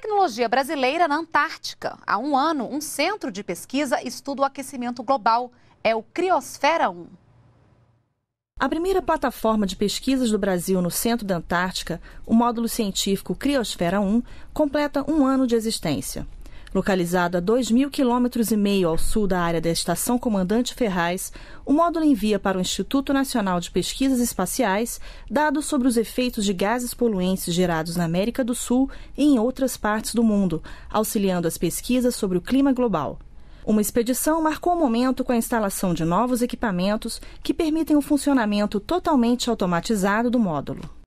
Tecnologia brasileira na Antártica. Há um ano, um centro de pesquisa estuda o aquecimento global. É o Criosfera 1. A primeira plataforma de pesquisas do Brasil no centro da Antártica, o módulo científico Criosfera 1, completa um ano de existência. Localizado a 2.000 km e meio ao sul da área da Estação Comandante Ferraz, o módulo envia para o Instituto Nacional de Pesquisas Espaciais dados sobre os efeitos de gases poluentes gerados na América do Sul e em outras partes do mundo, auxiliando as pesquisas sobre o clima global. Uma expedição marcou o um momento com a instalação de novos equipamentos que permitem o um funcionamento totalmente automatizado do módulo.